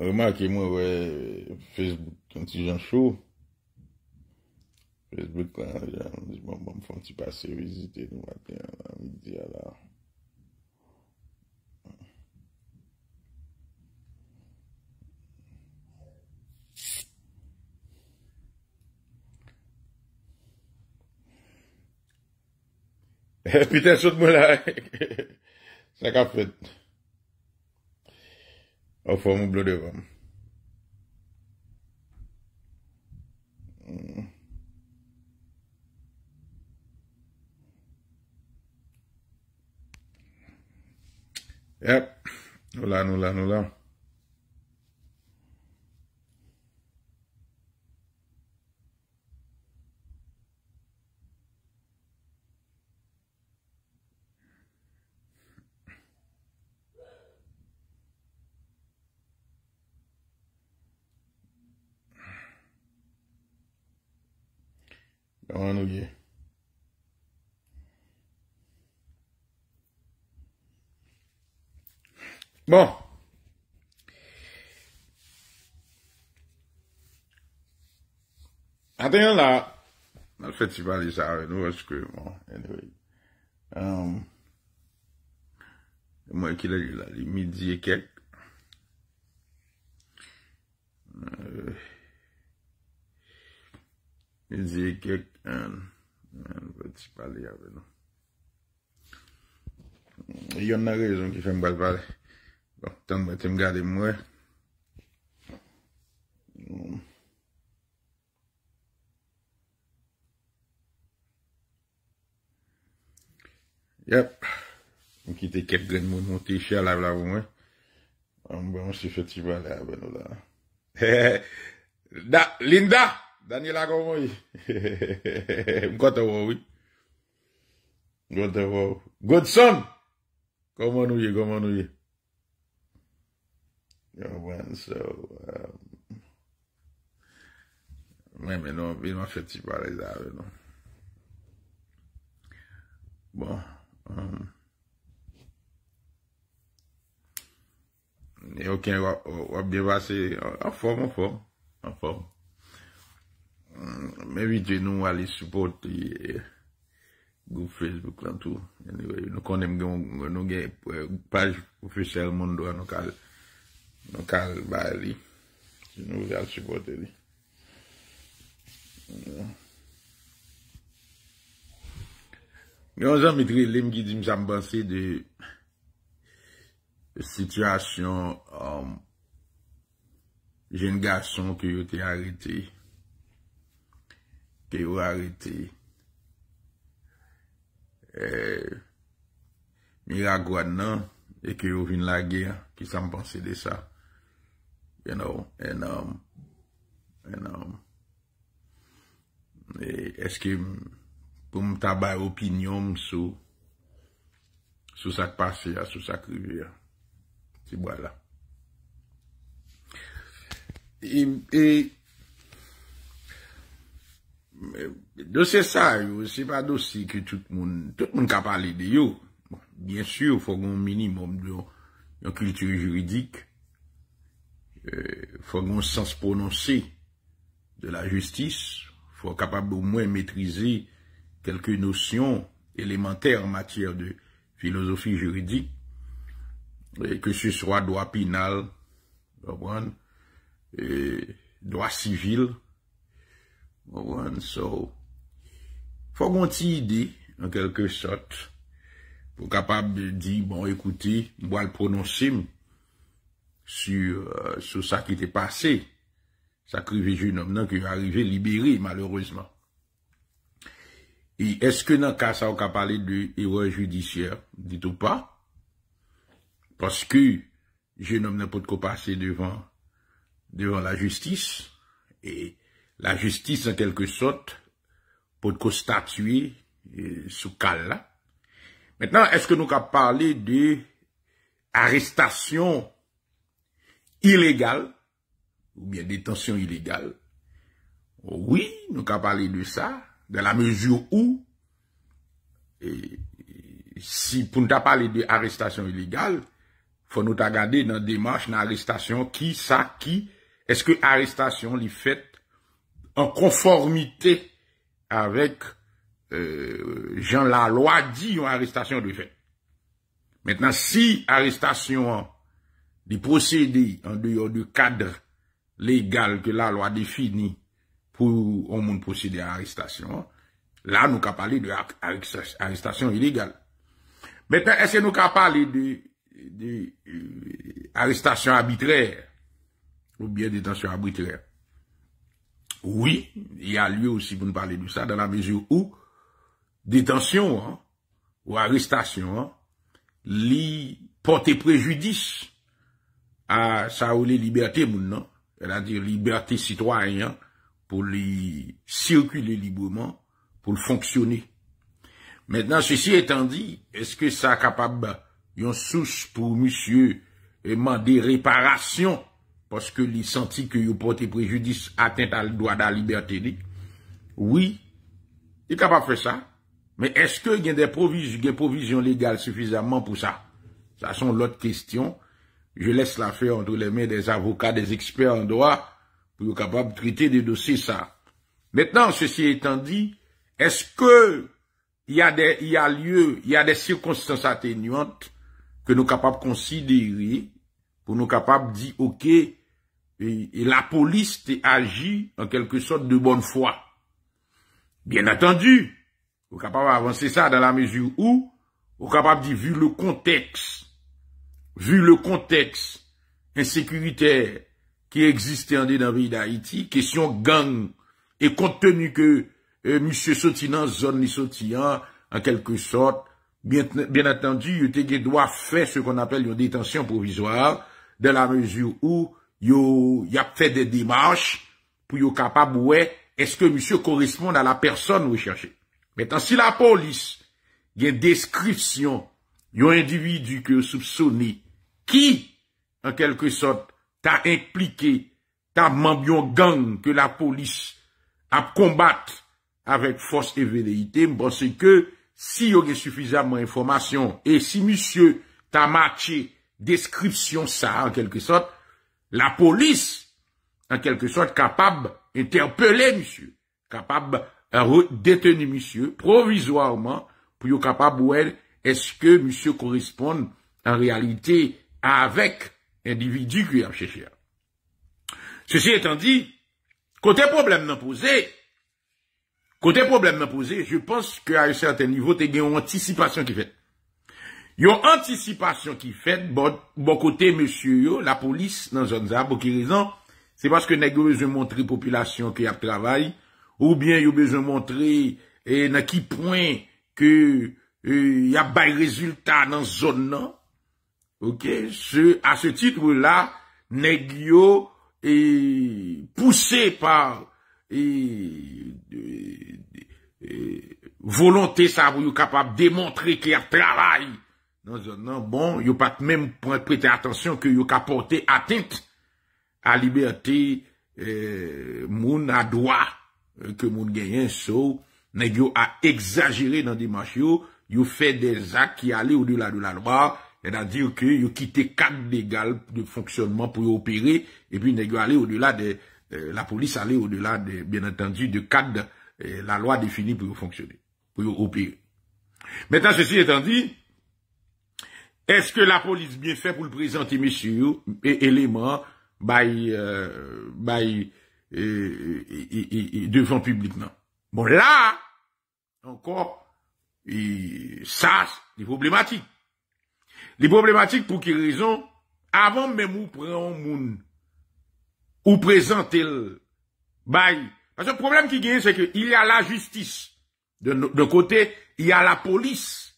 Aleman ki mwen we Facebook kon ti jan chou. Facebook kon jan, mwen foun ti passe, vizite nou a pien an, mwen di ala. E eh, piten chot mwen la, se ka fet. Ou fòm ou blou devòm. Mm. Yep. Nou lan, nou lan, nou lan. Yon an nou ge. Bon. Atenyon la. Mal fet si vali sa. Nou wans kwe. Bon, anyway. Um, mwen ki la li midi e kek. Eee. Euh, Yon nan rezon ki fèm bade bade bon, Tan mwen te m gade m wè Yop M ki te kep gwen moun moun ti chalav la voun wè M bon si fèm ti bade abe nou la Linda Danila kou moun yi. Mkote moun yi. Mkote moun. Good son! Kou moun yi, kou moun yi. Yo, wansou. Um, mwen menon, binman feti parizade, non. Bon. Um, e, Yo ken wap bewa se, an fom, an fom, an fom. Mè vitre nou wale support euh, Gou Facebook lantou Nou konem gen nou gen euh, Paj profesyel moun do an Nou kal Ba li Nou wale support li Mè mm. wazan mitre lèm gidim Sambansi de Situasyon euh, Jèn gason ki yote harite ke yo harite, eh, miragwad nan, e ke yo vin la ge, ki sa mpansi de sa, enom, enom, enom, e eske, pou m tabay opinyom sou, sou sak pase ya, sou sak rive ya, si wala. E, e Do se sa, yo se pa do se ki tout moun kapal ideyo. Bien sur, fwagon minimum yon kultur juridik, euh, fwagon sans prononse de la justis, fwagon kapal bon mwen metrize kelke nosyon elementer en matyer de filosofi juridik, ke se swa doa pinal, doa civil, Fò mwant si yi di nan kelke sot pou kapab di, bon, ekouti, mwal prononsim sou euh, sa ki te pase, sa krivi jenom nan ki yon arive liberi, maloureseman. E eske nan kasa ou ka pale de yon judisye, ditou pa, paske jenom nan pot ko pase devan la justis e la justice en kelke sot pou te konstatue euh, sou kal la. Metnan, eske nou ka pali de arrestasyon ilegal ou bien detansyon ilegal. Oui, nou ka pali de sa, euh, de la mezur ou si pou nou ta pali de arrestasyon ilegal, pou nou ta gade nan demarche nan arrestasyon ki, sa, ki, eske arrestasyon li fet en conformité avec euh, Jean la loi dit une arrestation de fait. Maintenant, si arrestation des procédés en dehors du cadre légal que la loi définit pour un monde procéder à arrestation, là, nous avons parlé de arrestation illégale. Maintenant, est-ce que nous avons parlé de, de euh, arrestation arbitraire ou bien détention arbitraire? Oui, il y a lieu aussi pour nous parler de ça, dans la mesure où détention hein, ou arrestation hein, li préjudice à sa ou les libertés c'est-à-dire liberté citoyenne hein, pour les circuler librement, pour fonctionner. Maintenant, ceci étant dit, est-ce que ça capable une source pour monsieur et demander réparation poske li santi ke yo pote prejudis atent al doa da liberte di. Oui, yo e kapap fe sa, men eske gen provizyon legal soufizaman pou sa? Sa son lote kwestyon, yo les la fe entre le men des avokat, des ekspert an doa, pou yo kapap trite de dosi sa. Mètnen an se si etan di, eske y a lye, y a de sirkonsitans atenuante ke nou kapap konside yi, pou nou kapap di oké et, la police agit en quelque sorte de bonne foi. Bien entendu, vous capable avancer ça dans la mesure où vous capable de dire, vu le contexte, vu le contexte insécuritaire qui existait en le pays d'Haïti, question gang, et compte tenu que M. Euh, monsieur Sotinan zone ni hein, en quelque sorte, bien, bien entendu, il doit faire ce qu'on appelle une détention provisoire, dans la mesure où yo yap fè de demache pou yo kapab wè eske msye koresponde a la person wè chache. Metan si la polis gen deskripsyon yo individu ke soubsone ki en kelke sot ta implike ta mambyon gang ke la polis ap kombat avèk fòs te vedeyte mponsè ke si yo gen soufizabman informasyon e si msye ta matye deskripsyon sa en kelke sot la police, en quelque sorte, capable d'interpeller monsieur, capable de euh, détenir monsieur provisoirement pour capable elle, est-ce que monsieur correspond en réalité avec l'individu qui a cherché. Ceci étant dit, côté problème imposé, posé, côté problème posé, je pense qu'à un certain niveau, tu as une anticipation qui fait. Yon anticipasyon ki fet, bon kote monsiyo yo, la polis nan zon zan, pou ki rezan, se paske neg yo beze montre popylasyon ki ap travay, ou bien yo beze montre e, na ki poin ke e, yap bay rezultat nan zon nan, a se titw la, neg yo e, pousse par volante sabou yo kapap demontre ki ap travay, non non, bon, pas même prêté attention que y a porté atteinte à la liberté, euh, droit, euh, que moun gagne un Ils so, a exagéré dans des marchés, ont fait des actes qui allaient au-delà de la loi, c'est-à-dire que ont quitté cadre légal de fonctionnement pour opérer, et puis ils ont allé au-delà de, euh, la police aller au-delà de, bien entendu, de cadre, euh, la loi définie pour fonctionner, pour opérer. Maintenant, ceci étant dit, est-ce que la police bien fait présenter pour présenter éléments et et éléments euh, euh, devant public publiquement. Bon là, encore, ça, problématiques. Les problématiques problématiques pour raison avant même où ou un monde ou présenter le Parce que problème qui gagne, c'est qu'il y a la justice. De, de côté, il y a la police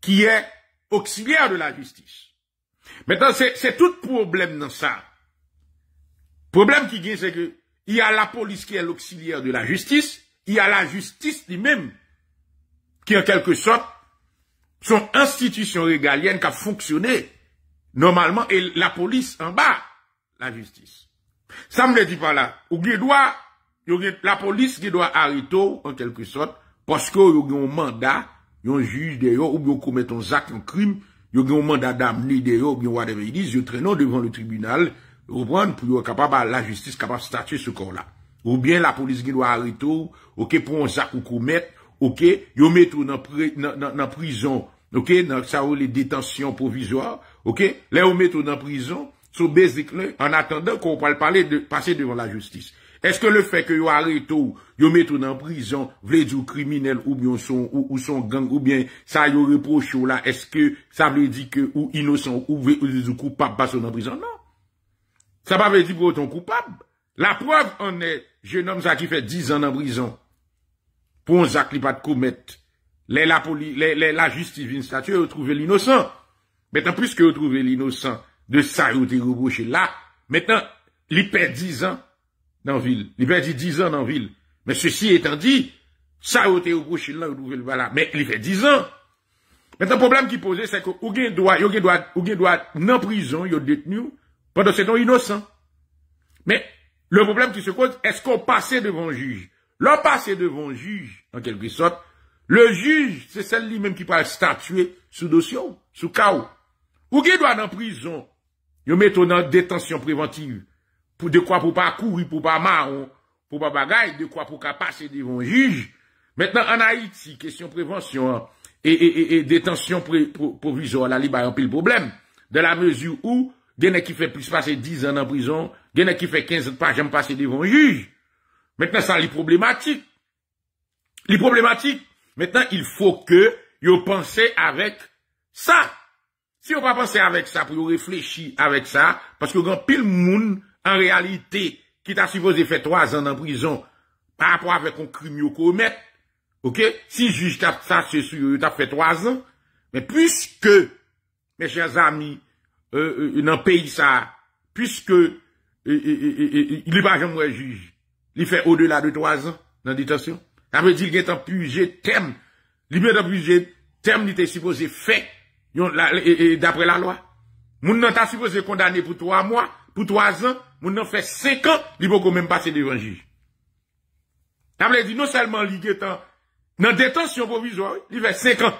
qui est auxiliaire de la justice. Maintenant, c'est tout problème dans ça. Problème qui vient, c'est que il y a la police qui est l'auxiliaire de la justice, il y a la justice lui-même, qui en quelque sorte son institution régalienne qui a fonctionné normalement, et la police en bas, la justice. Ça me le dit pas là. Ou doit, la police qui doit arrêter, en quelque sorte, parce que y a un mandat yon juj deyo ou byon komet on zak yon krim, yon manda dam li deyo ou byon wade ve yi diz, yon trenon devan le tribunal, ou bran pou yon kapab la justice kapab statye se kon la. Ou byen la polis genwa harito, ou ke pon zak ou komet, ou ke yon metou nan prizon, ok, sa ou le detansyon provizor, ok, le yon metou nan prizon, sou bezik le, an atendan kon pal pale de pase devan la justice. Eske le fe ke yo areto, yo meto nan brison, vle di ou kriminel, ou bion son, ou son gang, ou bien sa yo reprocho la, eske sa vle di ke ou inosan, ou vle di ou koupab baso nan brison, nan. Sa pa vle di pou otan koupab. La pov ane, jenom sa ki fè 10 an nan brison, pou an zak li pat koumet, le la justifine statu, e ou trove l'inosan. Metan, pwiske ou trove l'inosan, de sa yo te goboche la, metan, li pè 10 an, dans ville. Il fait 10 ans dans ville. Mais ceci étant dit, ça a été au bouche là, voilà. Mais il fait 10 ans. Mais le problème qui posait, c'est que, ou doit, ou gen doit, ou doit, non prison, yo détenu, pendant que temps innocent. Mais, le problème qui se pose, est-ce qu'on passait devant un juge? L'on passait devant un juge, en quelque sorte, le juge, c'est celle-là même qui parle statuer sous dossier, sous chaos. Ou gen doit en prison, yo met en détention préventive pour de quoi pour pas courir, pour pas marron, pour pas bagaille, de quoi pour pas passer devant un juge. Maintenant, en Haïti, question prévention, hein, et, et, détention provisoire, la a un pile problème. De la mesure où, a qui fait plus passer 10 ans en prison, a qui fait 15 ans pas jamais passer devant un juge. Maintenant, ça, les problématique. Les problématiques. Maintenant, il faut que, vous pensez avec ça. Si on pas penser avec ça, pour réfléchir avec ça, parce que grand pile monde, an realite ki ta sifoze fè 3 an nan prizon pa apwa fè kon krimi ou koumet, ok, si juj ta fè 3 an, men pwiske, men chèzami, nan peyi sa, pwiske, li pa jom wè juj, li fè o delà de 3 an nan ditasyon, an wè di li gèt an pwije tem, li gèt an pwije tem li te sifoze fè, d'apre la loa, moun nan ta sifoze kondane pou 3 an mwa, pou 3 an, moun nan fè 5 an, li pou kon men passe devan juj. Tam le di nou selman li getan, nan detansyon provizor, li fè 5 an.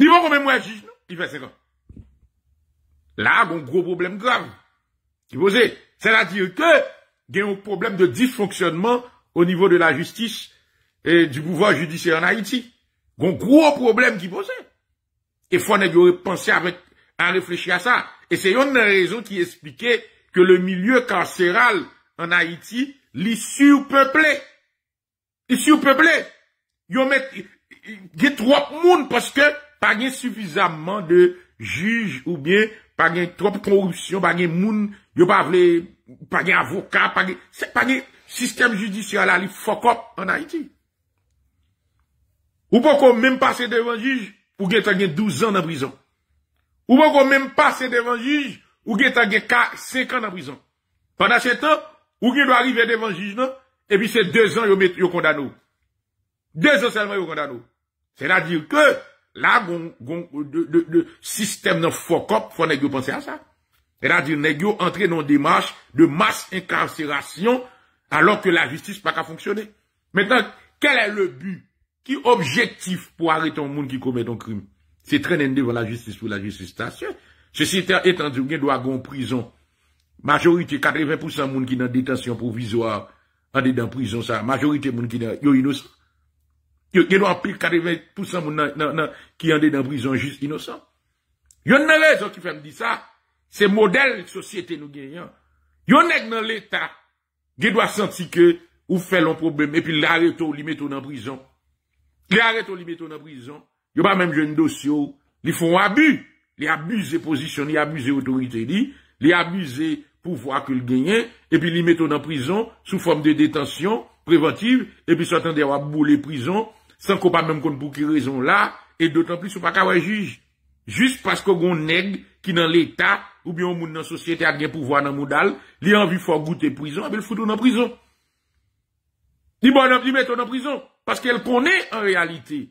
Li pou kon men mwen juj nou, li fè 5 an. La, goun gro problem grav, ki pose, sè la dir ke, gen yon problem de disfonksyonman ou nivou de la justis, e di bouvo a judisye an Haiti, goun gro problem ki pose, e fwane yon repansè avèk à réfléchir à ça. Et c'est une raison qui expliquait que le milieu carcéral en Haïti, l'est surpeuplé. L'est surpeuplé. Il met, a trop monde parce que pas suffisamment de juges ou bien pas trop trop corruption, pas monde, moun, a pas vle, pas avocat, pas de. c'est pas du système judiciaire là, il fuck up en Haïti. Ou pas même passer devant un juge pour ait 12 ans en prison. Ou wè kon mèm pa se devan juj ou gè tan gè ka sekan nan prizon. Panan se tan, ou gè lò arrive devan juj nan, e bi se 2 an yo kondano. 2 an seman yo kondano. Se la dir ke, la gong de sistèm nan fokop, fò nè gyo panse a sa. Se la dir nè gyo entre nan demarche de mas inkanserasyon alò ke la justis pa ka fonksyonè. Mèntan, kel è lò bu ki objektif pou arre ton moun ki komet ton krim? Se trenende vwa la justis pou la justis tasye. Se siten etan di ou gen do a gon prizon. Majorite, 80% moun ki nan detansyon provizor ande dan prizon sa. Majorite moun ki nan, yo inosan. Yo gen do a pil 80% moun nan, nan, nan, ki ande dan prizon just inosan. Yo nan rezon ki fen di sa. Se model sosyete nou gen yon. Yo neg nan l'Etat. Gen do a senti ke ou felon probleme epi le areto li meto nan prizon. Le areto li meto nan prizon. yo pa menm jen dosyo, li fon abu, li abu ze pozisyon, li abu ze otorite li, li abu ze pouvo akil genyen, e pi li meton nan prizon sou form de detansyon preventiv, e pi sotan de wap bou le prizon, san ko pa menm kon pou ki rezon la, e dotan pli sou pa kawa juj, jist pasko goun neg ki nan l'Etat, ou bi yon moun nan sosyete adyen pouvo anan moudal, li anvi fok goute prizon, e bi l'fouton nan prizon. Ni bon anvi meton nan prizon, paske el konen an realite,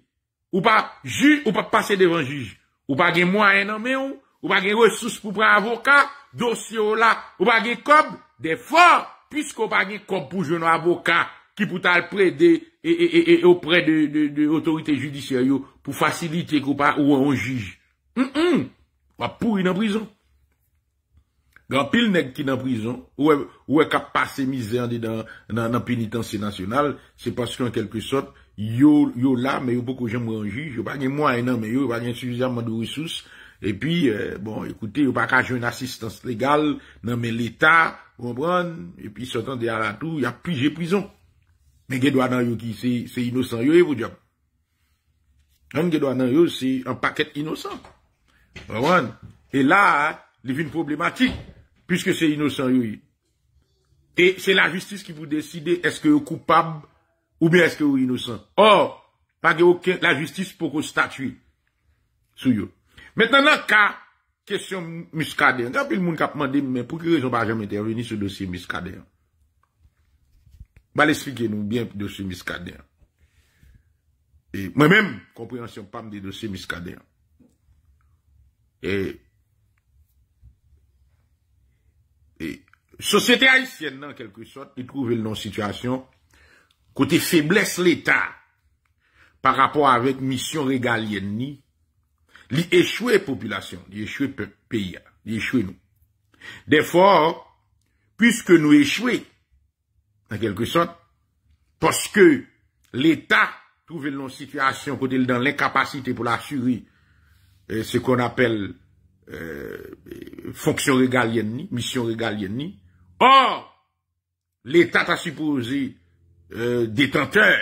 Ou pa juge ou pa pase devan juge. Ou pa gen mwen anme ou. Ou pa gen resous pou pre avoka. Dosye ou la. Ou pa gen kob de for. Pis ko pa gen kob pou jene avoka. Ki pou tal pre de. E, e, e, e opre de autorite judisyayou. Po facilite kou pa ou an juge. M mm, m. Mm. Pa pou yon an prison. Gan pil neg ki nan prison. Ou e ka pase mizer di nan penitansi nasyonal. Se paske an kelpe sot. yo la, men yo pou kou jen mwen juj, yo pa gen mwen enan, men yo, yo pa gen sujizan mwen do resous, epi, euh, bon, ekoute, yo pa kajen asistans legal nan men l'Etat, epi, sotan de ala tou, ya pi jen prizon. Men gèdwa nan yo ki, se inosan yo, evo diyan. An gèdwa nan yo, se an paket inosan. E la, li vin problematik, puisque se inosan yo. E se la justice ki vou deside, eske yo koupab, Ou bien eske ou inosant. Or, pa ge la justis poko statui sou yo. Metan nan ka, kesyon muskade. Gapil moun kapman di men, pou ki rezon pa jam interveni sou dosye muskade. Ba le spike nou, bien dosye muskade. Mwen men, komprensyon pam de dosye muskade. Sosyete haisyen nan kelkou sot, li trouve l non situasyon. Côté faiblesse l'État par rapport avec mission régalienne ni, population, li échoué pays, li échoué nous. fois, puisque nous échoué, en quelque sorte, parce que l'État trouve une situation côté dans l'incapacité pour l'assurer euh, ce qu'on appelle euh, fonction régalienne, mission régalienne. Or, l'État a supposé Euh, détenteur,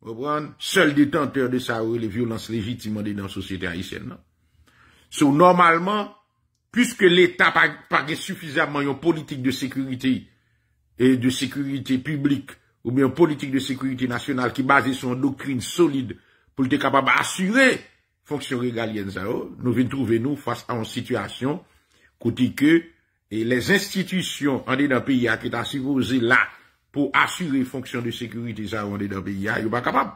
repran, seul détenteur de sa ou, le violence légitime de nan sosieté haïtienne, nan? Sou normalman, püske l'État pari suffisamment yon politik de sekurite et de sekurite publik ou yon politik de sekurite nasyonal ki base son doktrine solide pou l'te kapab a assuré fonksyon regalien za ou, oh, nou ven trouve nou fasa an situasyon kouti ke les institisyon an de nan peyi ak et a syvose la pou asyre fonksyon de sekurite sa yon de dan beya, ah, yon pa kapab.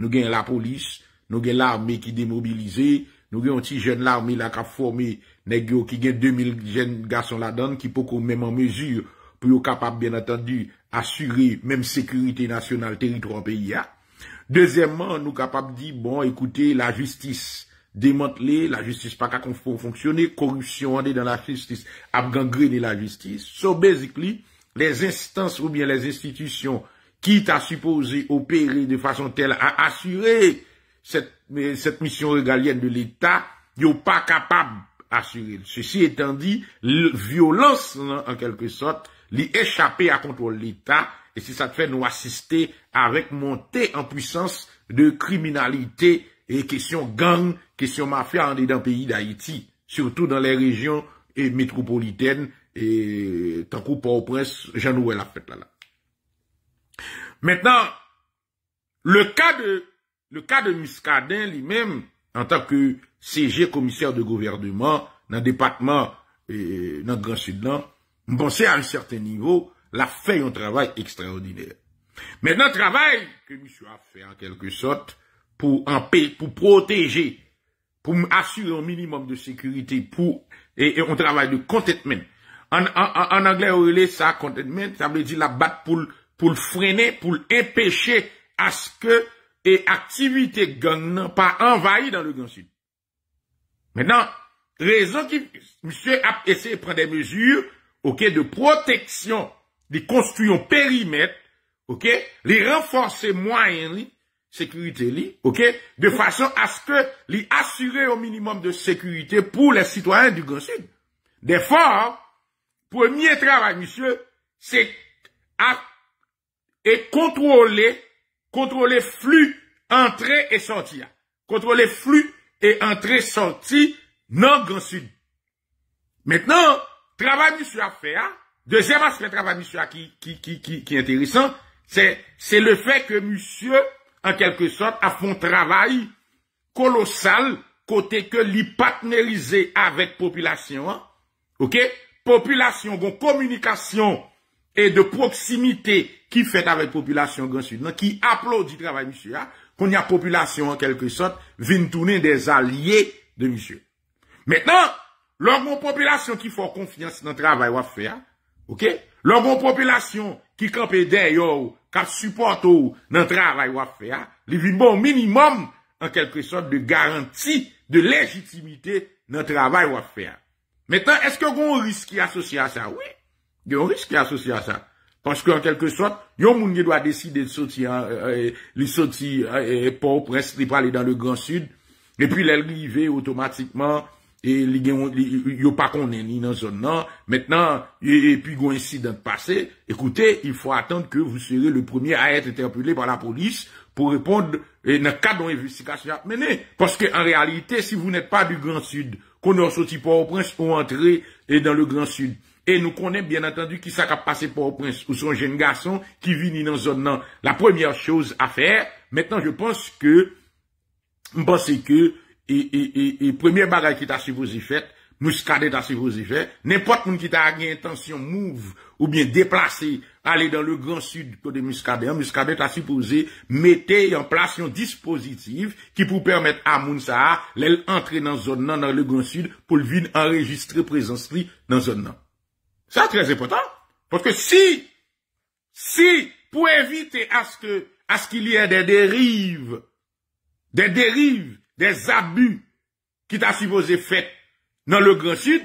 Nou gen la polis, nou gen la arme ki demobilize, nou gen an ti jen la arme la ka forme, nek yo ki gen 2000 jen gason la dan, ki pou kon menman mezur, pou yon kapab, ben atendu, asyre menm sekurite nasyonal teritro an beya. Dezyèmman, nou kapab di, bon, ekoute, la justis, demantle, la justis pa ka kon fonksyon, korusyon an de dan la justis, ap gangre de la justis. So, basically, les instances ou bien les institutions qui t'a supposé opérer de façon telle à assurer cette, mission régalienne de l'État, ils pas capable d'assurer. Ceci étant dit, la violence, en quelque sorte, l'y échapper à contrôle l'État, et si ça te fait nous assister avec montée en puissance de criminalité et question gang, question mafia en dans le pays d'Haïti, surtout dans les régions métropolitaines et tankou pa ou pres, jan nou wè la fèt la la. Mètenan, le ka de Muscadin li mèm, an tak ke CG, komissèr de govèrdement, nan depatman e, nan Grand Sudan, m'ponsè an certain nivou, la fè yon travèl ekstraordinèr. Mènen travèl ke m'y sou a fè an kelke sot, pou protèjè, pou assur an minimum de sèküritè, pou, et yon travèl de contentment, En, anglais, on relève ça contentment, ça veut dire la batte pour, le freiner, pour empêcher à ce que et activités gang n'ont pas envahi dans le Grand Sud. Maintenant, raison qui, monsieur a essayé de prendre des mesures, ok, de protection, de construire un périmètre, ok, les renforcer moyens, sécurité ok, de façon à ce que les assurer au minimum de sécurité pour les citoyens du Grand Sud. Des forts, premier travail, monsieur, c'est à et contrôler, contrôler flux entrée et sortie. Contrôler flux et entrée sortie dans Grand Sud. Maintenant, travail monsieur à faire, deuxième aspect travail monsieur qui, qui, qui, qui, est intéressant, c'est, c'est le fait que monsieur, en quelque sorte, a fait un travail colossal, côté que l'y avec population, hein. ok? Populasyon gwen komunikasyon e de proksimite ki fet avet populasyon gwen non, syudman ki aplode di travay msye, kon ya populasyon ankel kresot vin tounen de zaliye de msye. Metnan, lor gwen populasyon ki fòr konfiansi nan travay wafeya, lor gwen populasyon ki kapede yo kap suporto nan travay wafeya, li vin bon minimum ankel kresot de garanti de legitimite nan travay wafeya. Metan, eske yon goun riski asosye a sa? Oui, yon riski asosye a sa. Panske an kelke son, yon mounye dwa deside li soti pou restri pali dan le Grand Sud, epi lèl glive otomatikman yon pa konneni nan zon nan. Metan, epi goun insi dan te pase, ekoute, yon fwa atente ke vous sere le premier a etre terpule par la polis pou repondre nan kadon evisikasyon ap mene. Panske an realite, si vous nette pa du Grand Sud, kon an soti pa ou prins ou antre e dan le Grand Sud. E nou konen, bien attendu, ki sa ka pase pa ou prins ou son jen gason ki vini nan zon nan. La premiè chouz a fèr, mètenan, je pense ke, m'pense ke, e premiè bagay ki ta sivouzi fèt, mouskade ta sivouzi fèt, nèmpote moun ki ta a gè intansyon mouv ou bè déplasey aller dans le grand sud de Muscadet. Muscadet a supposé mettre en place un dispositif qui peut permettre à Mounsa d'entrer dans zone dans le grand sud pour venir enregistrer présence dans zone nan. C'est très important. Parce que si, si, pour éviter à ce que, à ce qu'il y ait des dérives, des dérives, des abus qui t'a supposé fait dans le grand sud,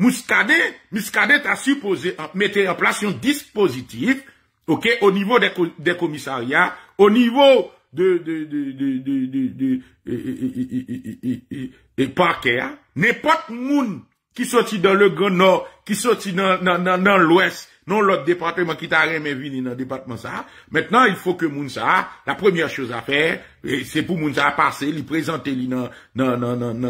Mouskade, Mouskade ta suppose mete aplasyon dispozitif oke, o nivou de komisaria, o nivou de de de de de de e e e e e e e e e parke ya, nepot moun ki soti dan le grand nord, ki soti nan nan nan nan l'ouest, non lòt departement ki ta reme vini nan departement sa, mètnen il fò ke moun sa, la premiè chòs a fè, se pou moun sa a pase, li prezante li nan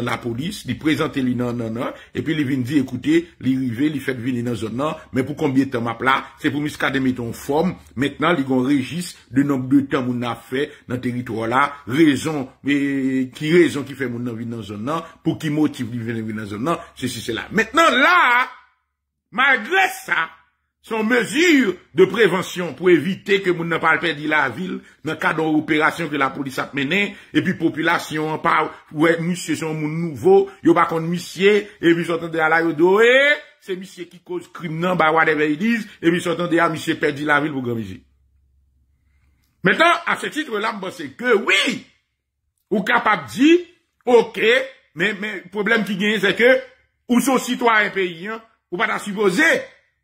la polis, li prezante li nan nan nan, e pi li vini di ekoute, li rive, li fèd vini nan zon nan, mèt pou kombye tèm ap la, se pou miska de meton fòm, mètnen li gon rejis, de nòk de tèm moun a fè nan teritoryo la, rezon ki rezon ki fè moun nan vini nan zon nan, pou ki motif li vini nan zon nan, se si se la. Mètnen la, malgré sa, Son mezyr de prevensyon pou evite ke moun nan pal pedi la vil, nan kadon ou operasyon ke la polis ap menen, epi populasyon anpav, ou e misye son moun nouvo, yo bakon misye, e misye sotande a la yo do e, se misye ki koz krim nan, ba wade ve yi diz, e misye sotande a misye pedi la vil pou gomize. Metan, a se titre la, mba se ke wii, ou kapap di, okey, men problem ki genye se ke, ou so sitwa en peyi, ou pata suppose,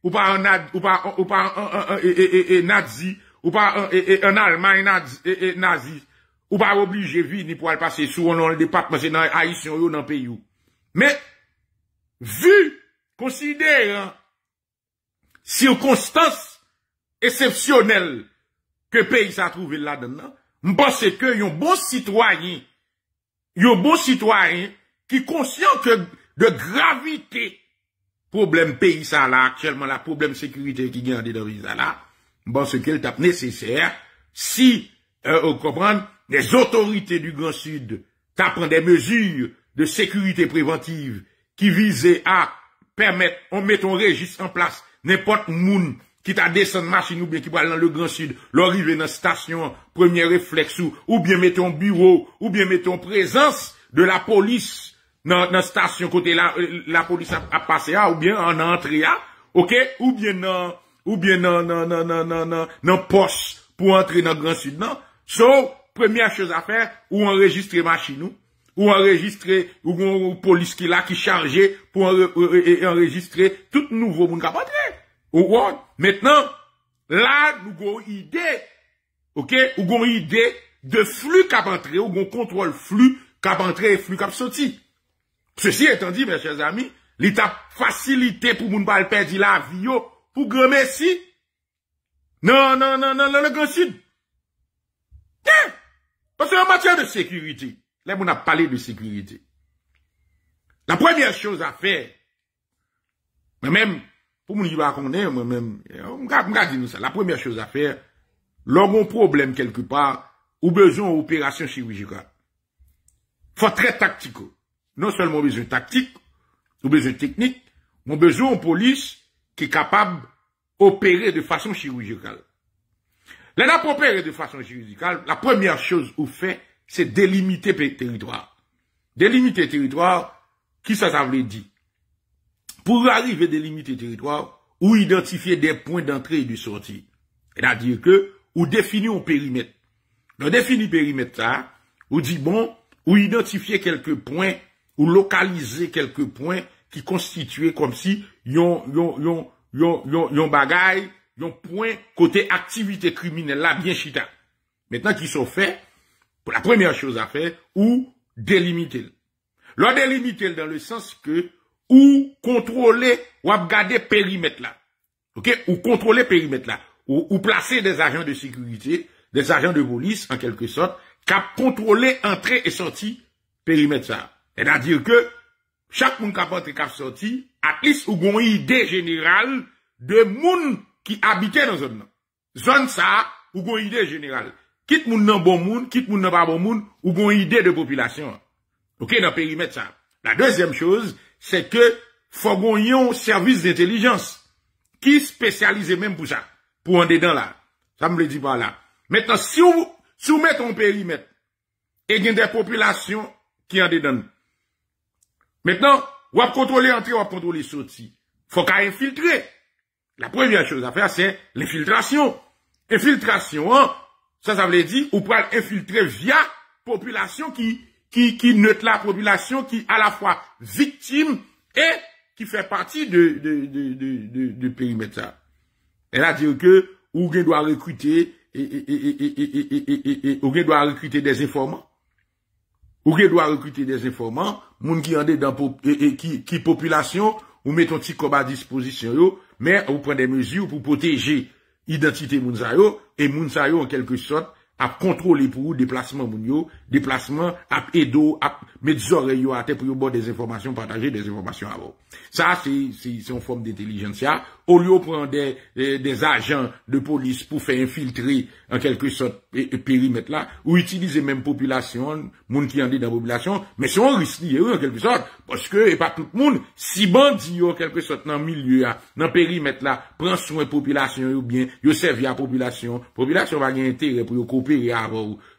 ou pa un e, e, e, nazi, ou pa un alman nazi, ou pa obligevi ni pou al pase sou, ou nan depakmanse nan aisyon yo nan peyo. Me, vu, konside, si yo konstans esepsyonel ke pey sa trouve la den nan, mpase ke yon bon sitwanyen, yon bon sitwanyen, ki konsyon ke de gravite problème pays ça là, actuellement, la problème sécurité qui gagne dans visa là, bon, ce qu'elle tape nécessaire, si, euh, on comprend, les autorités du Grand Sud tapent des mesures de sécurité préventive qui visaient à permettre, on met ton registre en place, n'importe moun qui t'a descendu machine ou bien qui va dans le Grand Sud, l'arrivée dans station, premier réflexe ou, ou bien mettons bureau, ou bien mettons présence de la police nan stasyon kote la euh, polis ap pase a ou bien nan antre a, ou bien nan pos pou antre nan Grand Sud nan, sou premye chouz a fèr ou anregistre ma chi nou, ou anregistre ou goun polis ki la ki charge pou anregistre tout nouvou moun kap antre. Mètnen, la nou goun ide de flou kap antre ou goun kontrol flou kap antre e flou kap soti. Se si etan di, mèche zami, li ta fasilite pou moun bal pedi la aviyo pou gome si? Non, non, non, nan non, le gansin. Eh! Pas se yon mater de sekuriti. Lè moun ap pale de sekuriti. La premyen chouza fè, mè mèm, pou moun jiva akonde, mè mèm, mga dinou sa, la premyen chouza fè, loron problem kelke par, ou bezon ou operasyon si wijika. Fò tre taktiko. non seulement besoin tactique, ou besoin technique, mon besoin en police qui est capable d'opérer de façon chirurgicale. Là, pour de façon chirurgicale, la première chose qu'on fait, c'est délimiter le territoire. Délimiter le territoire, qui ça, ça veut dire? Pour arriver à délimiter le territoire, ou identifier des points d'entrée et de sortie. C'est-à-dire que, ou définir un périmètre. Dans définir périmètre ça, ou dit bon, ou identifier quelques points ou localiser quelques points qui constituaient comme si yon, yon, yon, yon, yon, point côté activité criminelle là bien chita. Maintenant qu'ils sont faits, la première chose à faire, ou délimiter. L'on délimiter dans le sens que, ou contrôler, ou abgader périmètre là. Ok? Ou contrôler périmètre là. Ou, placer des agents de sécurité, des agents de police, en quelque sorte, qui contrôler entrée et sortie périmètre ça. E da dir ke, chak moun kapote kap soti, atlis ou goun ide general de moun ki abite nan zon nan. Zon sa, ou goun ide general. Kit moun nan bon moun, kit moun nan pa bon moun, ou goun ide de populasyon. Ok, nan perimet sa. La dezem chose, se ke, fò goun yon servis d'intellijans, ki spesyalize menm pou sa, pou an de dan la. Sa moun le di pa la. Metan sou, sou met an perimet, e gen de populasyon ki an de dan nou. Maintenant, on va contrôler l'entrée, on va contrôler sortie. Faut qu'à infiltrer. La première chose à faire, c'est l'infiltration. Infiltration, ça, ça veut dire, on peut infiltrer via population qui, qui, qui neutre la population, qui à la fois victime et qui fait partie de, de, de, de, périmètre. Elle a dit que, ou doit recruter, et, et, et, et, doit recruter des informants. Ou ke lwa rekwite dezenforman, moun ki yande ki populasyon, ou meton ti koma dispozisyon yo, men ou pren de mezyou pou poteje identite moun zayon, e moun zayon ankelke sot ap kontrole pou ou deplasman moun yo. Di plasman ap edo, ap medzore yo ate pou yo bo de z'informasyon pataje de z'informasyon avou. Sa, se yon fom de telijensya, ou li yo pran de z'ajan de polis pou fe infiltre en kelke sot perimet la, ou itilize menm populasyon, moun ki yande dan populasyon, men se yon risli yo en kelke sot, poske, e pa tout moun, si bandi yo en kelke sot nan milye ya, nan perimet la, pran souen populasyon yo bien, yo serve ya populasyon, populasyon va gen entere pou yo koperi avou,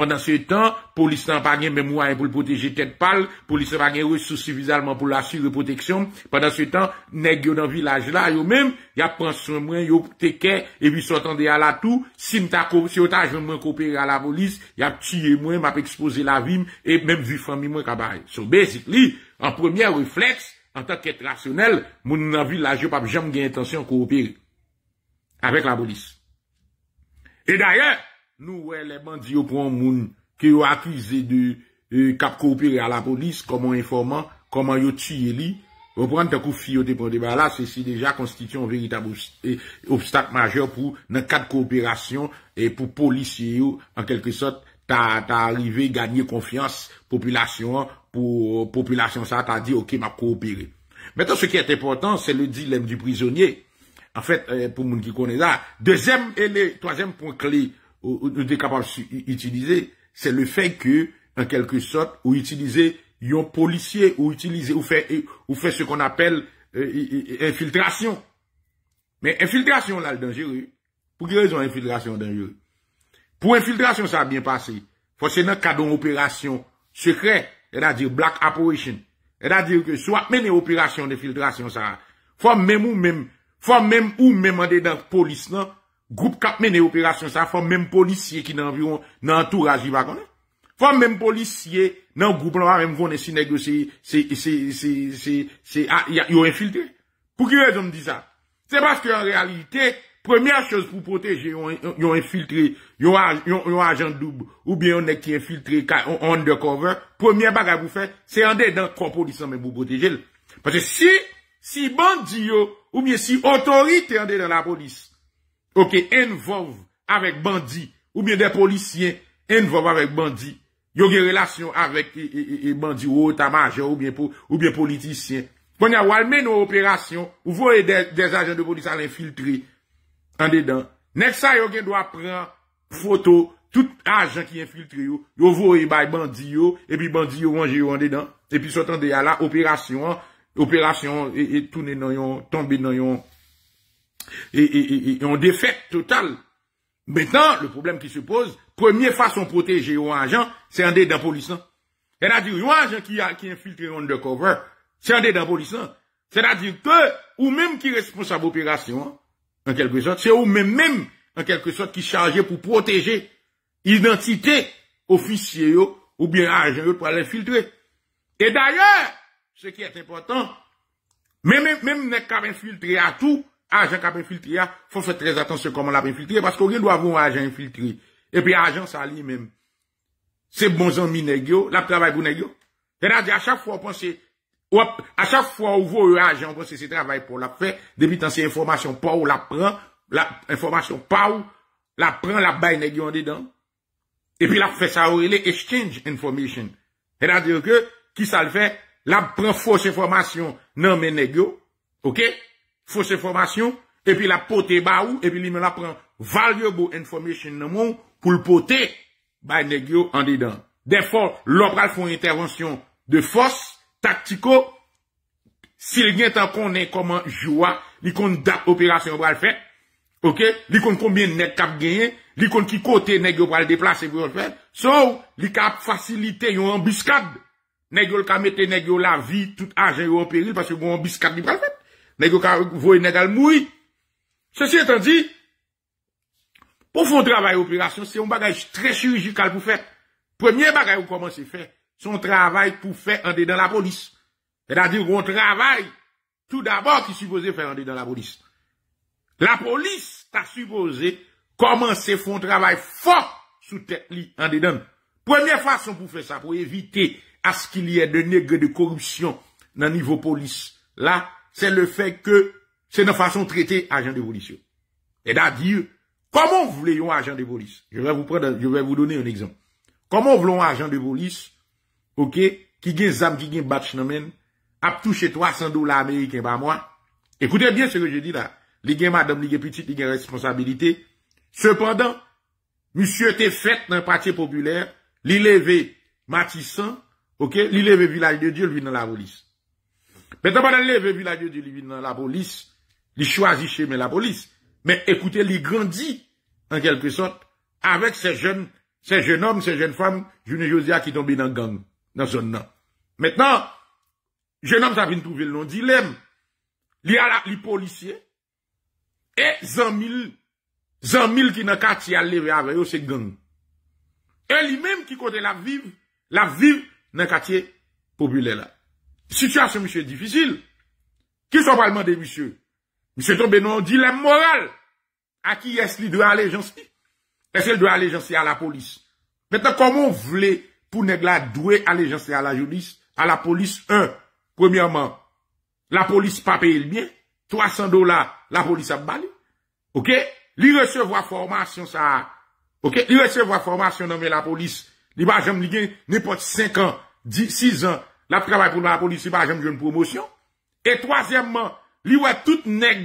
Pendan se tan, polis tan pa gen men mwoyen pou l'poteje tet pal, polis tan pa gen wè sou sifizalman pou l'assur de poteksyon, pendan se tan, neg yo nan vilaj la yo men, ya panson mwen yo teke evi sotan de ala tou, si yo ta jom mwen kopere a la polis, ya ptiye mwen map expose la vim, e men vifan mi mwen kabaye. So basically, en premier reflex, an tan ket rasyonel, mwen nan vilaj yo pap jom gen etansyon kopere avek la polis. E daye, nou wè le bandi yo proun moun ki yo akwize de kap koopere a la polis, koman informan, koman yo tiyeli, wè proun te kou fiyote pou debala, se si deja konstituyon veritabou obstak maje pou nan kat kooperasyon e pou polisye yo, ankelke sot, ta arive ganyen konfians, populasyon, pou populasyon sa, ta di, ok, ma koopere. Metan, se ki ete portan, se le dilem du prizonye, anfèt, euh, pou moun ki kone da, dezem, e le toazem pou kli, Ou de kapal itilize Se le fey ke Ou itilize yon policye Ou itilize ou fey Se kon apel infiltrasyon Men infiltrasyon la Danjirou Pou ki rezon infiltrasyon danjirou Pou infiltrasyon sa bin pase Fose nan kadon operasyon sekre E da dir black operation E da dir ke so ap men operasyon de infiltrasyon sa Fome men ou men Fome men ou men mande dan polis nan Groupe 4 men e operasyon sa, fòm men policye ki nan viron nan entourajiv akone. Eh? Fòm men policye nan groupe nan wèm vounen si negosye, yon infiltre. Pou ki wè zon mdi sa? Se baske an realite, premye chos pou proteje yon infiltre, yon ajandoub, oubyen yon nek ki infiltre, kwa yon undercover, premye baga pou fè, se yon dey nan kompolisan men pou proteje lè. Pase si bandi yo, oubyen si otorite yon dey nan la polis, ouke envov avèk bandi oubyen de policyen envov avèk bandi yon gen relasyon avèk e bandi ou tam ajen oubyen politisyen kon yawal men nou operasyon ouvoye de ajen de polis al infiltre an dedan nek sa yon gen do apren foto tout ajen ki infiltre yo yon voye bay bandi yo epi bandi yo wange yo an dedan epi sotan de yala operasyon operasyon e toune nan yon tombe nan yon et, et, et, en défaite totale. Maintenant, le problème qui se pose, première façon de protéger un agent, c'est en dedans policier. C'est-à-dire, un agent qui a, qui infiltré undercover, c'est en dedans policier. C'est-à-dire que, ou même qui est responsable opération, en quelque sorte, c'est ou même même, en quelque sorte, qui chargé pour protéger l'identité officier ou bien agent pour l'infiltrer. Et d'ailleurs, ce qui est important, même, même, même, infiltré à tout, Ajan kap enfiltri ya, fò fè trez atansyon koman l ap enfiltri. Pasko gen l wavoun ajan enfiltri. E pi ajan sa li men. Se bon zon mi negyo, l ap travay pou negyo. E da di a chak fò ou pon se... A chak fò ou vò ou ajan pon se se travay pou l ap fè. Debi tan se informasyon pa ou la pren. La informasyon pa ou. La pren la bay negyo an didan. E pi l ap fè sa ou ele exchange information. E da di yo ke, ki sa l fè. L ap pren fòs informasyon nan men negyo. Ok? fos informasyon, epi la pote ba ou, epi li me la pren valuable information nan moun, pou l'pote, bay negyo an didan. Defon, l'opral foun intervensyon de fos, taktiko, si li gen tan konen koman jwa, li kon da operasyon opral fet, ok, li kon konbien net kap genyen, li kon ki kote negyo pral deplase opral fet, sou, li kap fasilite yon ambiskad, negyo l ka mette negyo la vi tout ajen yon peril, pas yo yon ambiskad yon pral fet. Ceci étant dit, pour faire un travail opération, c'est un bagage très chirurgical pour faire. Premier bagage où commence à faire, c'est un travail pour faire en dans la police. C'est-à-dire qu'on travaille tout d'abord qui supposé faire entrer dans la police. La police t'a supposé commencer à faire un travail fort sous tête li en dedans. Première façon pour faire ça, pour éviter à ce qu'il y ait de nègre de corruption dans le niveau police, là, c'est le fait que c'est une façon de traiter agent de police. Et d'ailleurs, comment voulez-vous un agent de police Je vais vous prendre, je vais vous donner un exemple. Comment voulons un agent de police, ok, qui gagne zam, qui gagne batch a touché 300 dollars américains par mois Écoutez bien ce que je dis là. Les gars, madame, les gars, petite, les gars, responsabilité. Cependant, monsieur était fait dans le parti populaire, l'élève levé Matissan, ok, l'il levé Village de Dieu, lui dans la police. Petan pa nan le vevi la diyo di li vin nan la polis, li chwazi che men la polis, men ekoute li grandi en kelpe sot avek se jen, se jen om, se jen fam, jouni jousia ki tombi nan gang, nan son nan. Metan, jen om tabin touve londi, lem, li policye, e zanmil, zanmil ki nan katye aleve aveyo se gang. E li men ki kote la viv, la viv nan katye popule la. Situasyon msye difisil. Ki son palman de msye? Msye ton benon dilem moral. A ki es li dwe alejansi? Es li dwe alejansi a la polis. Metan komon vle pou negla dwe alejansi a la jounis? A la polis 1. Premièman, la polis pa peye l'bien. 300 dola, la polis ap bali. Ok? Li resevwa formasyon sa. Ok? Li resevwa formasyon nanme la polis. Li ba jom li gen ne pot 5 an, 6 an. la trabay pou nou la polisi pa jom joun promosyon, e toazèmman, li wè tout neg,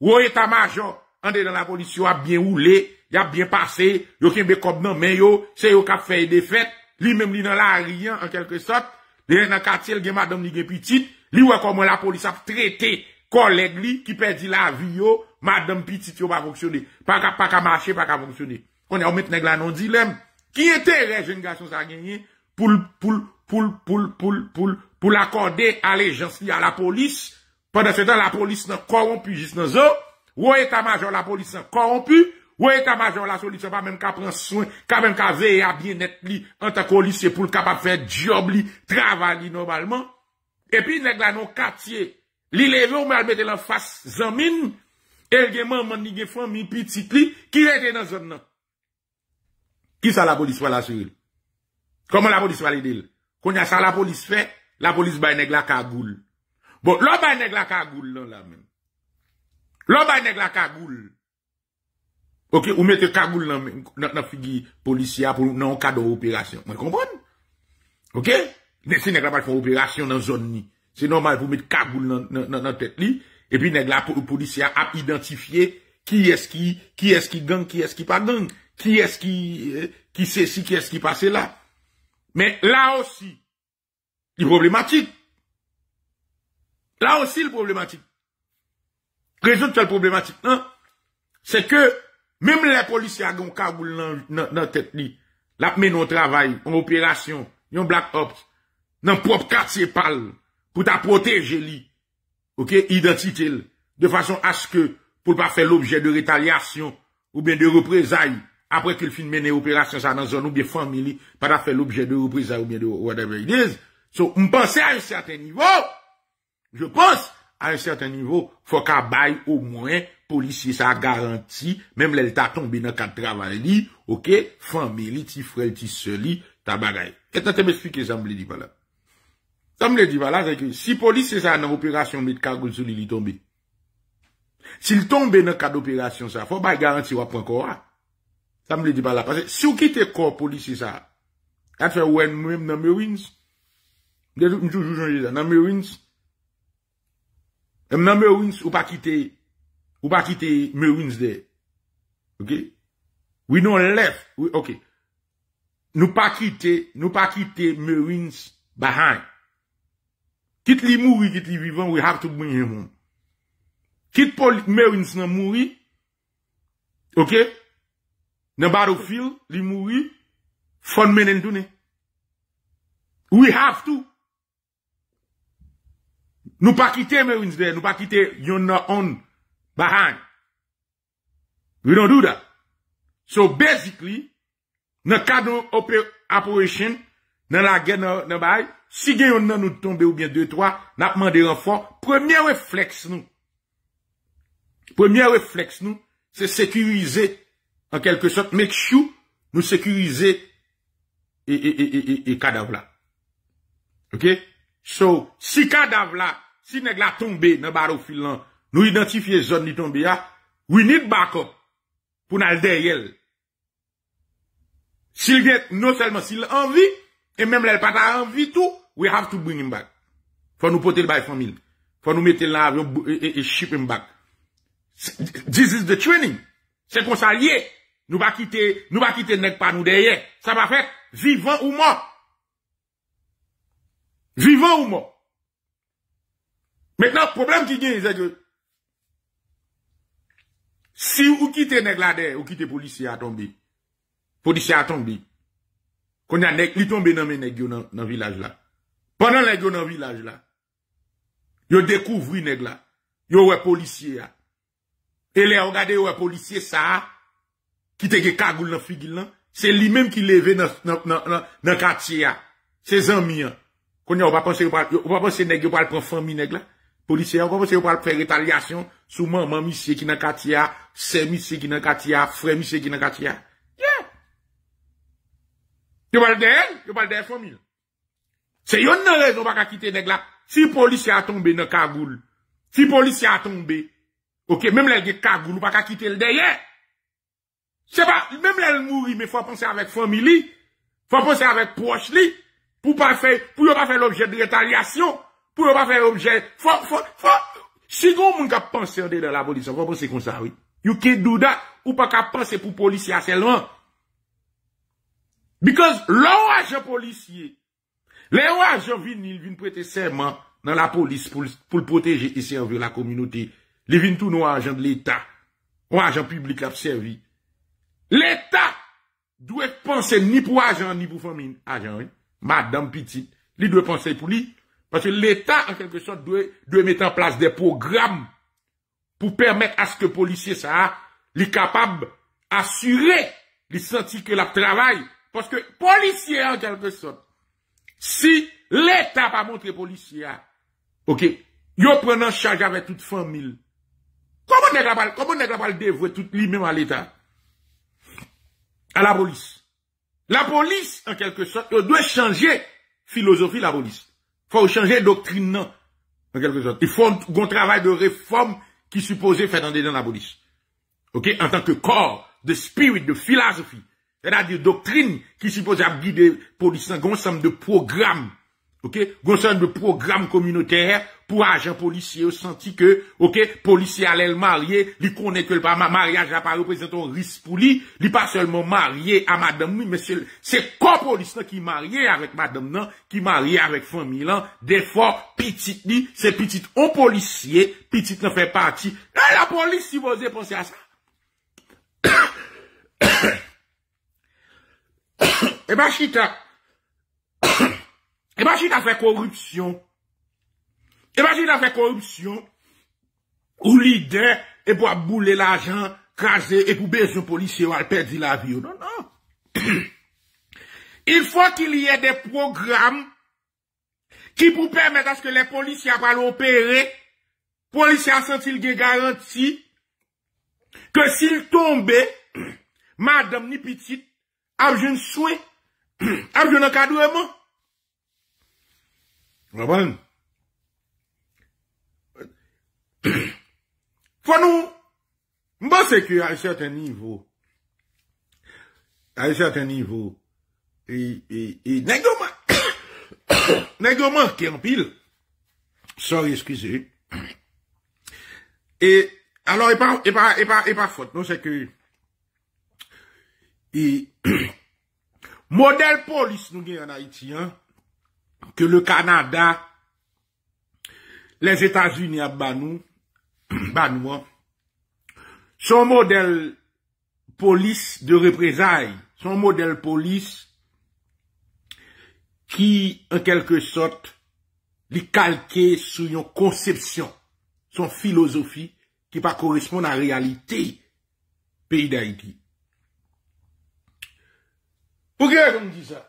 wò etam ajon, andè nan la polisi wè bien ou lè, yè ap bien pase, yò kèmbe kob nan men yò, se yò kap fèy de fèt, li mèm li nan la riyan, an kelke sot, li ren nan katil gen madame ni gen pitit, li wè komon la polisi ap trete, koleg li, ki pedi la vi yò, madame pitit yò pa fonksyonè, pa ka pa ka mâche, pa ka fonksyonè, konè ou mèt neg la non dilem, ki etè rejen gasyon sa genyen, pou l poul, poul, poul, poul, poul akorde alejans li a la polis pandan se dan la polis nan korompu jis nan zo woye ta majon la polis nan korompu woye ta majon la solis se pa menm ka pren soin, ka menm ka veye a bienet li, anta kolis se poul kapap fe job li, travani normalman, epi nek la nou katye, li leve ou me albete lan fas zamin elgeman man nige foun mi pitit li ki rete nan zo nan ki sa la polis wala sou il koman la polis wale dil Konya sa la polis fe, la polis baye neg la kagoul. Bon, lò baye neg la kagoul lan la men. Lò baye neg la kagoul. Ok, ou mette kagoul nan figi polisya pou nan kado operasyon. Mwen konpon? Ok? Nesye neg la pati fò operasyon nan zon ni. Se normal pou mette kagoul nan tet li. E pi neg la polisya ap identifiye ki eski gang, ki eski pa gang. Ki eski, eh, ki se si, ki eski pa se la. Men la osi li problematik. La osi li problematik. Prezont sel problematik nan? Se ke mem le polisi agon kaboul nan tet li, lap men nou travay, an operasyon, yon black ops, nan pop kat se pal, pou ta protej li, ok, identitil, de fason aske pou pa fe l'obje de retalyasyon, ou ben de represayi, apre ke l fin mene operasyon sa nan zon ou biye famili, para fe l obje de oubri za oubri de whatever it is, so mpense a yon serte nivou, je pense a yon serte nivou, fwa ka baye ou mwen, polisye sa garanti, mem lèl ta tombe nan kat travay li, ouke, famili, ti frel, ti seli, ta bagay. Kète nan te mè sfi ke zanm lè di wala? Zanm lè di wala, si polisye sa nan operasyon mi de kar goun sou li li tombe, si l tombe nan kat operasyon sa, fwa baye garanti wap wak wak wak, Sa m lè di bala pase. Si ou kite kor polisi sa, atwe ou wè m wèm nan merins, m chou chou chonje za nan merins, m nan merins, ou pa kite, ou pa kite merins de. Ok? We non lef, ok. Nou pa kite, nou pa kite merins bahay. Kit li mouri, kit li vivan, we have to bring him home. Kit poli merins nan mouri, ok, nan battlefield, li mouri, fon menen dounen. We have to. Nou pa kite merins de, nou pa kite yon nan on bahan. We don't do that. So basically, nan kado operation, nan la gen nan bay, si gen yon nan nou tombe ou bien 2-3, napman de refor, premye reflex nou. Premye reflex nou, se sekurizey, an kelke sot, mek sou nou sekurize e kadav la. Ok? So, si kadav la, si neg la tombe nan barou fil lan, nou identifiye zon li tombe ya, ah, we need backup pou nan al deryel. Silviet, nou selman si l anvi, e mem l el pata anvi tou, we have to bring him back. Fa nou pote l bay famil. Fa nou mette l la avyon e ship him back. This is the training. Ok? Sekonsalye, nou ba kite, nou ba kite neg pa nou deye, sa ba fèk vivan ou mò. Vivan ou mò. Mèk nan, problem ki dye, zèk yo, si ou kite neg la dey, ou kite polisye a tombe, polisye a tombe, kon ya neg, li tombe nan men neg yo nan vilaj la, panan neg yo nan vilaj la, yo dekouvri neg la, yo we polisye ya, Ele an gade yo a policye sa, kite ge kagoul nan figil nan, se li menm ki leve nan katiya, se zanmi an. Kon yo an pa pense yo pa al prefomi neg la, policye an pa pense yo pa al pregatalyasyon, soumanman mi se ki nan katiya, se mi se ki nan katiya, fre mi se ki nan katiya. Ye! Yo pal de, yo pal de fomi an. Se yo nan rezon baka kite neg la, si policye a tombe nan kagoul, si policye a tombe, Ok, mèm lè gè kagou, nou pa kakite lè dèyè. Sè pa, mèm lè lè mouri, mè fwa panse avèk famili, fwa panse avèk proch li, pou yon pa fè l'objet d'retaliasyon, pou yon pa fè l'objet, fwa, fwa, fwa. Si goun moun ka panse an de la polis, fwa panse kon sa, wè. Yon ki douda, ou pa ka panse pou polis ya selman. Because lè wajan polisye, lè wajan vinil vin prète seman nan la polis, pou l'potèje isè avèk la kominouté, Li vin tou nou a ajan de l'Etat. Ou a ajan publik la pservi. L'Etat dwe ppense ni pou ajan, ni pou famine. Ajan, oui. Madame Petit. Li dwe ppense pou li. Pwase l'Etat an kek ke sot dwe dwe mette an plase de programme pou permette aske policier sa a li kapab asyre li senti ke la ptravay. Pwase ke policier an kek ke sot si l'Etat pa montre policier a yo prenen chaje ave tout famine Comment on est capable comment tout lui même à l'état à la police. La police en quelque sorte doit changer philosophie la police. Faut changer doctrine non en quelque sorte. Il faut un travail de réforme qui supposait faire dans la police. OK, en tant que corps de spirit de philosophie, c'est-à-dire doctrine qui suppose à guider police un ensemble de programmes ok, gonsen de programe komunoter, pou ajan polisye ou santi ke, ok, polisye alel marye, li konen kelpa, ma marye ajan pa reprezenton rispou li, li pa selman marye a madame, se kon polisye nan ki marye avèk madame nan, ki marye avèk fami lan, defo, pitit ni, se pitit ou polisye, pitit nan fè parti, e la polis si voze ponse a sa. E ba chitak, Emanjine a fè korupsyon. Emanjine a fè korupsyon. Ou lide, e pou a boule l'ajan, kaze, e pou bej yon polisyon al perdi la vie. Non, non. Il fò kiliye de programe ki pou pèrmet aske le polisyon pa l'opere, polisyon a sentil ge garanti ke sil tombe, madame ni piti, apjoun soue, apjoun akadou e moun. Fwa nou, mba se ke a yon sèten nivou, a yon sèten nivou, e negoman, e, negoman ke anpil, sori, eskize, e, alo, e, e, e pa fote, nou se ke, e, model polis nou gen an Haiti, an, ke le Kanada, les Etats-Unis a Banou, Banouan, son model polis de represaille, son model polis ki, en kelke sot, li kalké sou yon konsepsyon, son filosofi, ki pa koresponde a realite peyi d'Haïti. Pouke yon m di sa?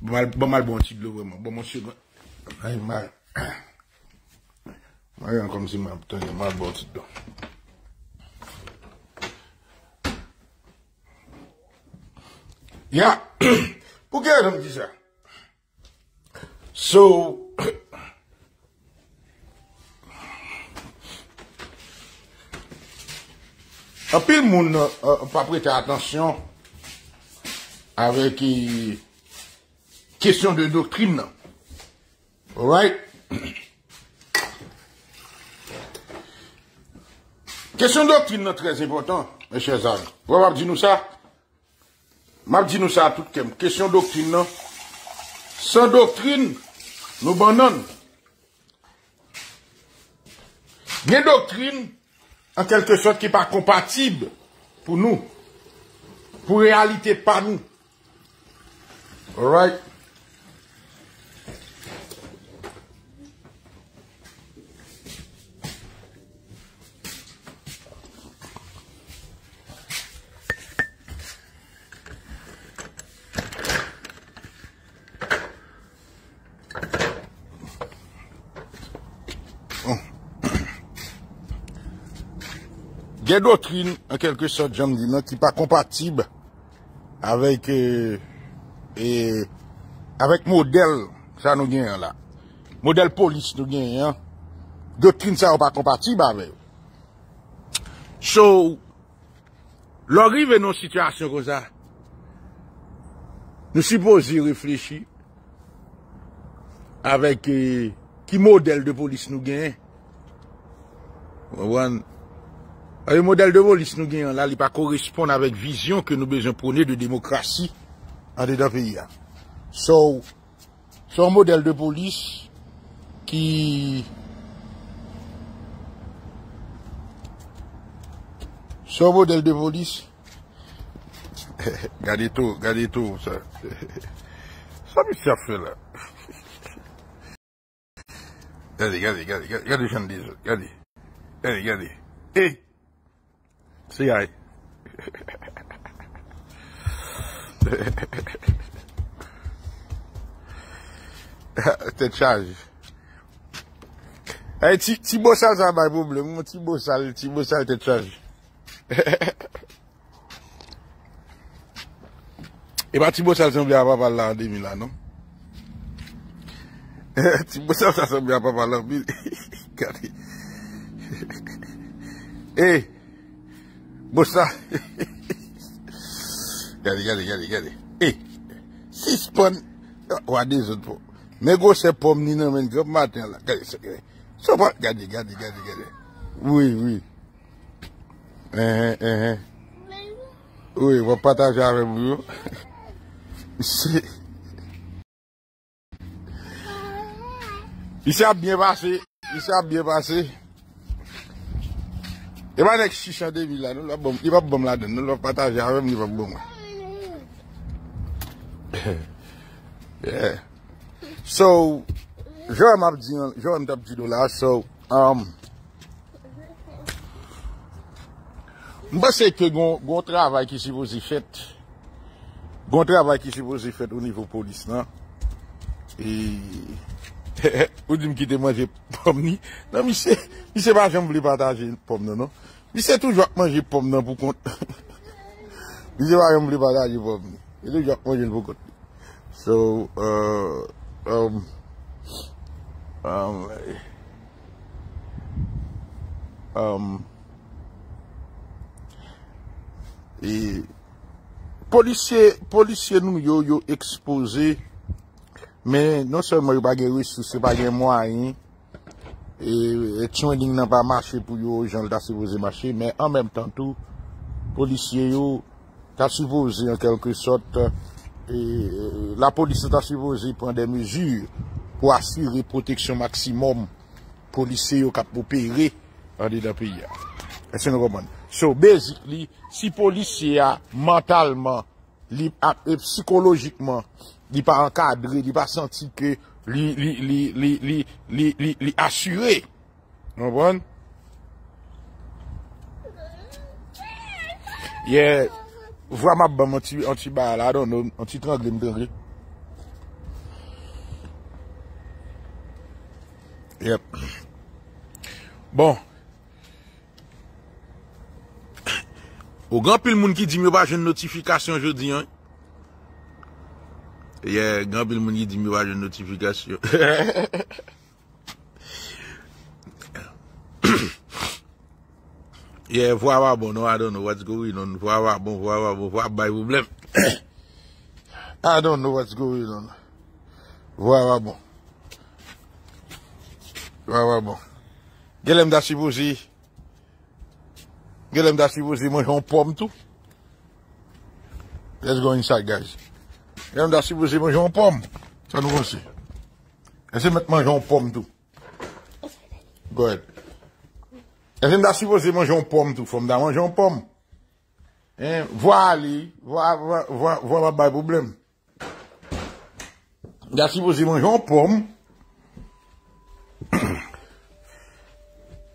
Ba mal bon tit do vreman. Ba monsi wè. A yon mal. A yon kom si man. Moun bon tit do. Ya. Pou kè yon nan di sa? Sou. A pi moun nan. A pa prete atensyon. Ave ki... Kèsyon de doktrine nan. All right? Kèsyon doktrine nan trèz important, Mèche Zane. Wè wap di nou sa? Wap di nou sa a tout kèm. Kèsyon doktrine nan. San doktrine, nou ban nan. Nè doktrine, an kèlke sot ki pa kompatib pou nou. Pou realite pa nou. All right? All right? gen doutrin, an kelke sot, jom di men, ki pa kompatib eh, eh, avek model sa nou gen an la. Model polis nou gen an. Eh. Doutrin sa ou pa kompatib avek. So, lorive nou situasyon kosa, nou si posi reflechi avek ki model de polis nou gen ou an A yon model de bolis nou gen, la li pa koresponde avèk vizyon ke nou bezon pounè de demokrasi. Adè da vè ya. Sò, sò model de bolis, ki... Sò model de bolis... Gade tou, gade tou, sa. Sa mi sa fè la. Gade, gade, gade, gade, gade, gade, gade, gade, gade, gade, gade. Siga yi. Tè chanj. E ti bo sal san bay pou blè. Ti bo sal, ti bo sal, tè chanj. E ba ti bo sal san blè a pa pa lande mi la nou. Ti bo sal san blè a pa pa lande mi la nou. E yi. Osta. Gade, gade, gade, gade. E, eh, six pon. Eh, wade zout pou. Mè gò sepom ni nan men kèp matè la. Gade, sepom. Gade, gade, gade, gade. Ouye, ouye. Eh, eh, eh. Ouye, wè pata jarem yo. Si. I sa bie basi. I sa bie basi. Emanek si chande mi la, nou lwa bom la den, nou lwa pataje avèm, nou lwa bom la den. So, jow an tap di do la, so, um, mba se ke goun travay ki si vozi fèt, goun travay ki si vozi fèt ou nivou polis, nan, e, ou di mkite manje pom ni, nan mi se pa jom vli pataje pom nanon, Bi se tou jok manje pomme nan pou kont. Bi se wajan mblibada jivon. Bi se jok manje nou pou kont. So, uh, um, um, um, e, So, Polisye nou yo yo ekspoze, men non se wajan mblibada jivon, se wajan mblibada jivon, et e, yon yon nan pa mache pou yo jan l da se voze mache, men an menm tan tou polisye yo ta se voze en kelke sot e, e, la polisye ta se voze pren de mezur pou asyre proteksyon maksimum polisye yo kap opere an de da piya et se nou roman si polisye ya mentalman li ap psikolojikman li pa ankadre, li pa santi ke Li, li, li, li, li, li, li, li asywe. Non bon? Ye, vwa map bom an ti ba la don, an ti trang demi do. Yep. Bon. O gan pil moun ki di mi yo baje yon notifikasyon jodi an. Ye, gampil moun yi di mi waj yon notifikasyon Ye, fwa wabon, nou a don nou wat go yon Fwa wabon, fwa wabon, fwa bay problem A don nou wat go yon Fwa wabon Fwa wabon Gelem da shibuzi Gelem da shibuzi moun yon pom tou Let's go inside guys Yen da si boze mwen joun pomme. Sa nou konse. Yen se met mwen joun pomme tou. Go ahead. Yen se mwen da si boze mwen joun pomme tou. Fom da mwen joun pomme. Vwa li. Vwa wabay problem. Da si boze mwen joun pomme.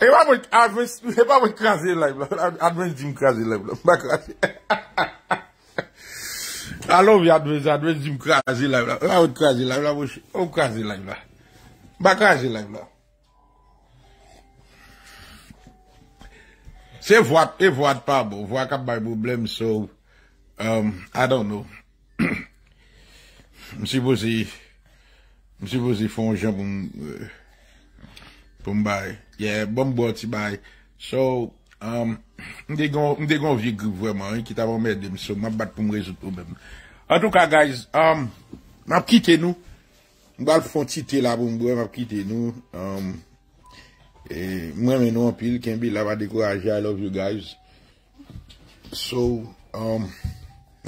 E wap e mwen krasi le. Advenj joun krasi le. Mwen krasi. Alon vi adwez, adwez di mkwa zilay vla. A wot kwa zilay vla, wot mkwa zilay vla. Ba kwa zilay vla. Se vwap, e vwap pa bo. Vwap ap bay bo, blem so. Ehm, I don't know. Msi bozi, msi bozi fonjabon. Pumbay. Ye, bambotibay. So, ehm. M de gon vik vwèman, ki tavan mèdèm, so m ap bat pou m rezoutou mèm. An tou ka, guys, m ap kite nou. M gwa l fwantite la pou m gwe, m ap kite nou. M wèmen nou anpil, kenbi la va dekorajè, I love you guys. So, m um,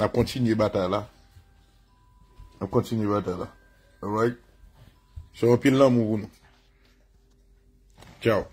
ap kontinye batè la. M kontinye batè la. Alright? So, anpil lan m woun. Tchau.